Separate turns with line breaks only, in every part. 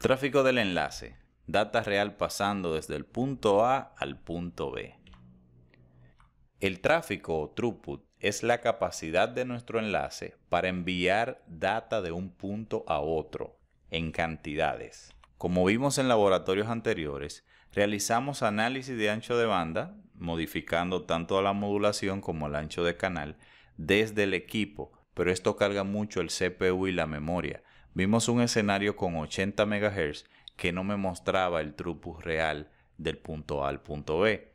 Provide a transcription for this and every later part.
Tráfico del enlace. Data real pasando desde el punto A al punto B. El tráfico o throughput es la capacidad de nuestro enlace para enviar data de un punto a otro en cantidades. Como vimos en laboratorios anteriores, realizamos análisis de ancho de banda, modificando tanto la modulación como el ancho de canal desde el equipo, pero esto carga mucho el CPU y la memoria, Vimos un escenario con 80 MHz que no me mostraba el throughput real del punto A al punto B.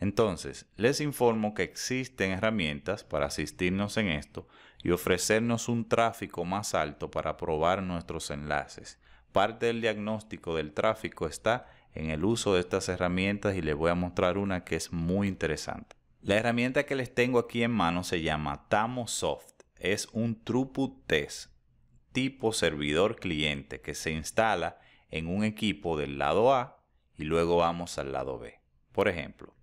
Entonces, les informo que existen herramientas para asistirnos en esto y ofrecernos un tráfico más alto para probar nuestros enlaces. Parte del diagnóstico del tráfico está en el uso de estas herramientas y les voy a mostrar una que es muy interesante. La herramienta que les tengo aquí en mano se llama TamoSoft. Es un throughput test tipo servidor cliente que se instala en un equipo del lado A y luego vamos al lado B. Por ejemplo,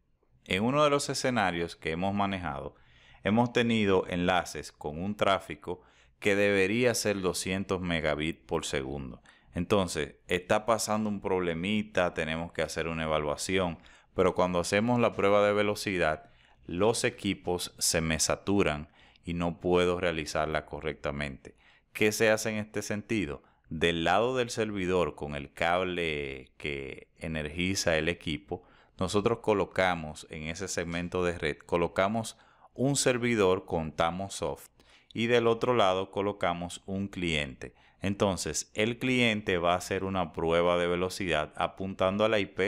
en uno de los escenarios que hemos manejado, hemos tenido enlaces con un tráfico que debería ser 200 megabits por segundo. Entonces, está pasando un problemita, tenemos que hacer una evaluación, pero cuando hacemos la prueba de velocidad, los equipos se me saturan y no puedo realizarla correctamente. ¿Qué se hace en este sentido? Del lado del servidor con el cable que energiza el equipo, nosotros colocamos en ese segmento de red, colocamos un servidor con TamoSoft y del otro lado colocamos un cliente. Entonces el cliente va a hacer una prueba de velocidad apuntando a la IP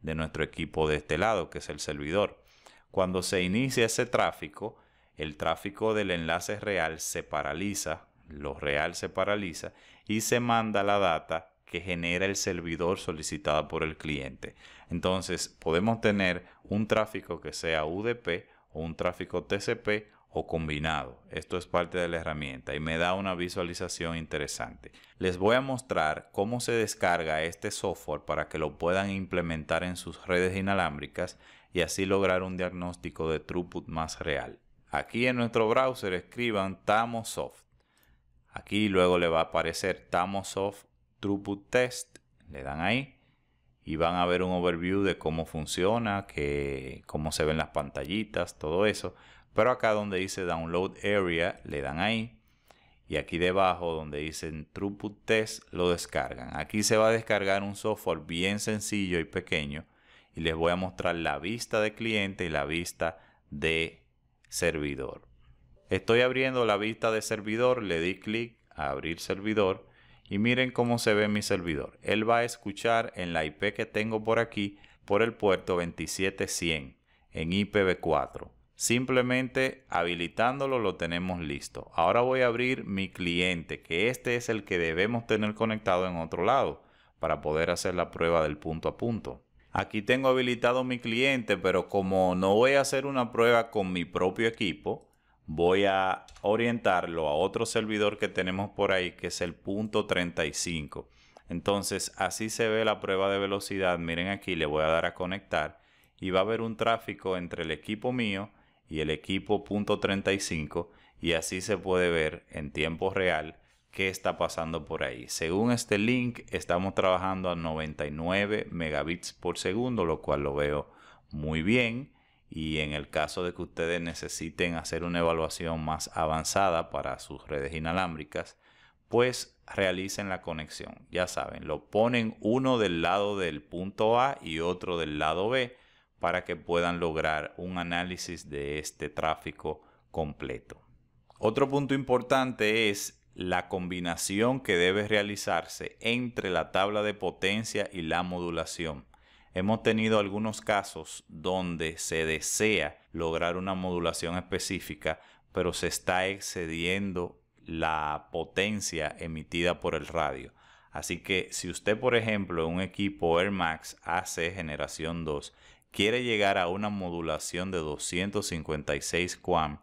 de nuestro equipo de este lado, que es el servidor. Cuando se inicia ese tráfico, el tráfico del enlace real se paraliza lo real se paraliza y se manda la data que genera el servidor solicitada por el cliente. Entonces podemos tener un tráfico que sea UDP o un tráfico TCP o combinado. Esto es parte de la herramienta y me da una visualización interesante. Les voy a mostrar cómo se descarga este software para que lo puedan implementar en sus redes inalámbricas y así lograr un diagnóstico de throughput más real. Aquí en nuestro browser escriban Tamosoft Aquí luego le va a aparecer Tamosoft Throughput Test, le dan ahí y van a ver un overview de cómo funciona, cómo se ven las pantallitas, todo eso. Pero acá donde dice Download Area, le dan ahí. Y aquí debajo donde dicen Throughput Test, lo descargan. Aquí se va a descargar un software bien sencillo y pequeño. Y les voy a mostrar la vista de cliente y la vista de servidor. Estoy abriendo la vista de servidor, le di clic a abrir servidor y miren cómo se ve mi servidor. Él va a escuchar en la IP que tengo por aquí por el puerto 27100 en IPv4. Simplemente habilitándolo lo tenemos listo. Ahora voy a abrir mi cliente, que este es el que debemos tener conectado en otro lado para poder hacer la prueba del punto a punto. Aquí tengo habilitado mi cliente, pero como no voy a hacer una prueba con mi propio equipo, voy a orientarlo a otro servidor que tenemos por ahí, que es el punto 35. Entonces, así se ve la prueba de velocidad. Miren aquí, le voy a dar a conectar y va a haber un tráfico entre el equipo mío y el equipo punto 35 y así se puede ver en tiempo real qué está pasando por ahí. Según este link, estamos trabajando a 99 megabits por segundo, lo cual lo veo muy bien. Y en el caso de que ustedes necesiten hacer una evaluación más avanzada para sus redes inalámbricas, pues realicen la conexión. Ya saben, lo ponen uno del lado del punto A y otro del lado B para que puedan lograr un análisis de este tráfico completo. Otro punto importante es la combinación que debe realizarse entre la tabla de potencia y la modulación Hemos tenido algunos casos donde se desea lograr una modulación específica, pero se está excediendo la potencia emitida por el radio. Así que si usted, por ejemplo, en un equipo Air Max AC generación 2 quiere llegar a una modulación de 256 QAM,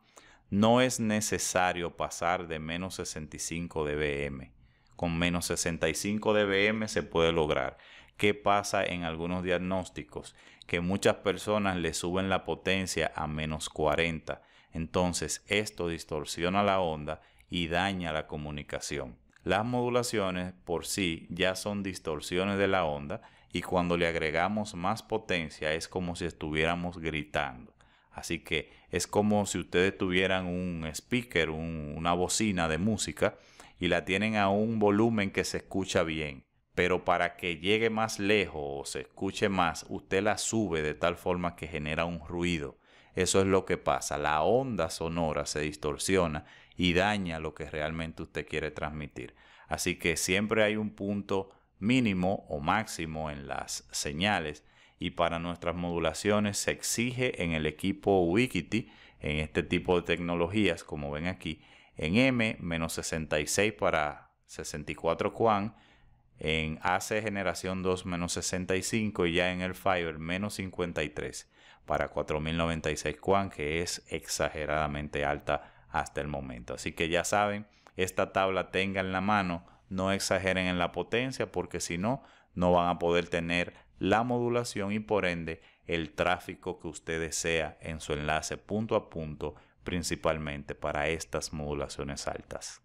no es necesario pasar de menos 65 dBm. Con menos 65 dBm se puede lograr. ¿Qué pasa en algunos diagnósticos? Que muchas personas le suben la potencia a menos 40. Entonces esto distorsiona la onda y daña la comunicación. Las modulaciones por sí ya son distorsiones de la onda y cuando le agregamos más potencia es como si estuviéramos gritando. Así que es como si ustedes tuvieran un speaker, una bocina de música y la tienen a un volumen que se escucha bien pero para que llegue más lejos o se escuche más, usted la sube de tal forma que genera un ruido. Eso es lo que pasa, la onda sonora se distorsiona y daña lo que realmente usted quiere transmitir. Así que siempre hay un punto mínimo o máximo en las señales y para nuestras modulaciones se exige en el equipo Wikiti, en este tipo de tecnologías como ven aquí, en M-66 para 64 QAM, en AC generación 2 menos 65 y ya en el Fiber menos 53 para 4096 Quan que es exageradamente alta hasta el momento. Así que ya saben, esta tabla en la mano, no exageren en la potencia porque si no, no van a poder tener la modulación y por ende el tráfico que usted desea en su enlace punto a punto principalmente para estas modulaciones altas.